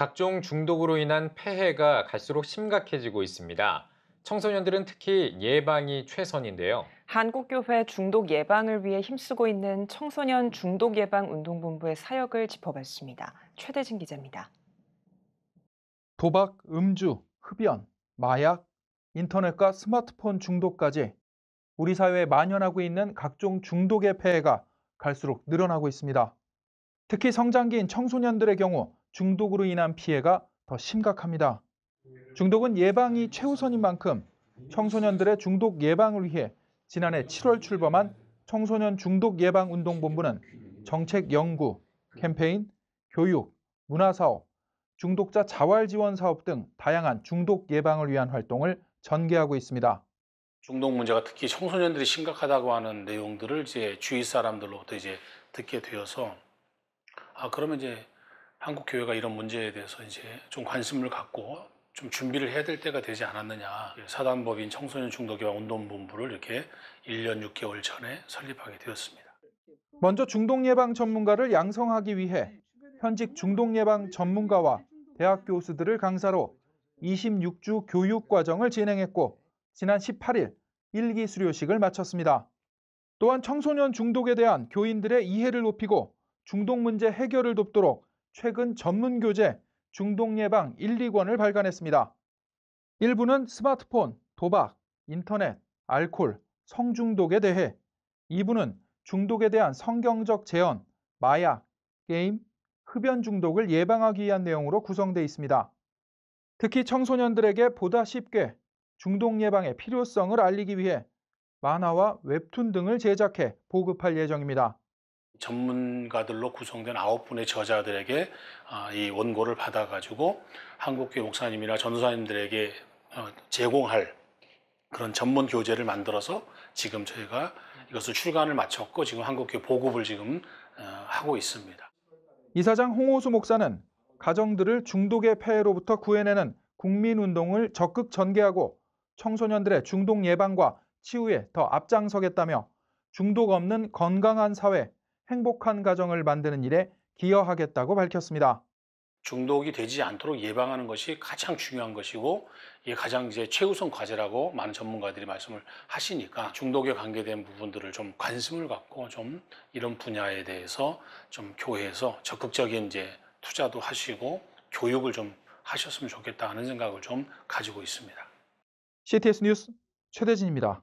각종 중독으로 인한 폐해가 갈수록 심각해지고 있습니다. 청소년들은 특히 예방이 최선인데요. 한국교회 중독 예방을 위해 힘쓰고 있는 청소년 중독 예방 운동본부의 사역을 짚어봤습니다. 최대진 기자입니다. 도박, 음주, 흡연, 마약, 인터넷과 스마트폰 중독까지 우리 사회에 만연하고 있는 각종 중독의 폐해가 갈수록 늘어나고 있습니다. 특히 성장기인 청소년들의 경우 중독으로 인한 피해가 더 심각합니다. 중독은 예방이 최우선인 만큼 청소년들의 중독 예방을 위해 지난해 7월 출범한 청소년 중독 예방 운동 본부는 정책 연구, 캠페인, 교육, 문화 사업, 중독자 자활 지원 사업 등 다양한 중독 예방을 위한 활동을 전개하고 있습니다. 중독 문제가 특히 청소년들이 심각하다고 하는 내용들을 이제 주위 사람들로부터 이제 듣게 되어서 아 그러면 이제 한국 교회가 이런 문제에 대해서 이제 좀 관심을 갖고 좀 준비를 해야 될 때가 되지 않았느냐. 사단법인 청소년 중독예방 운동본부를 이렇게 1년 6개월 전에 설립하게 되었습니다. 먼저 중독 예방 전문가를 양성하기 위해 현직 중독 예방 전문가와 대학 교수들을 강사로 26주 교육 과정을 진행했고 지난 18일 1기 수료식을 마쳤습니다. 또한 청소년 중독에 대한 교인들의 이해를 높이고 중독 문제 해결을 돕도록 최근 전문 교재 중독 예방 1, 2권을 발간했습니다. 일부는 스마트폰, 도박, 인터넷, 알코올, 성중독에 대해, 2부는 중독에 대한 성경적 제언, 마약, 게임, 흡연 중독을 예방하기 위한 내용으로 구성되어 있습니다. 특히 청소년들에게 보다 쉽게 중독 예방의 필요성을 알리기 위해 만화와 웹툰 등을 제작해 보급할 예정입니다. 전문가들로 구성된 아홉 분의 저자들에게 아, 이 원고를 받아가지고 한국교 목사님이나 전도사님들에게 어, 제공할 그런 전문 교재를 만들어서 지금 저희가 이것을 출간을 마쳤고 지금 한국교 보급을 지금 어, 하고 있습니다. 이사장 홍호수 목사는 가정들을 중독의 폐해로부터 구해내는 국민운동을 적극 전개하고 청소년들의 중독 예방과 치유에 더 앞장서겠다며 중독 없는 건강한 사회 행복한 가정을 만드는 일에 기여하겠다고 밝혔습니다. 중독이 되지 않도록 예방하는 것이 가장 중요한 것이고 이게 가장 이제 최우선 과제라고 많은 전문가들이 말씀을 하시니까 중독에 관계된 부분들을 좀 관심을 갖고 좀 이런 분야에 대해서 좀 교회에서 적극적인 이제 투자도 하시고 교육을 좀 하셨으면 좋겠다 하는 생각을 좀 가지고 있습니다. CTS 뉴스 최대진입니다.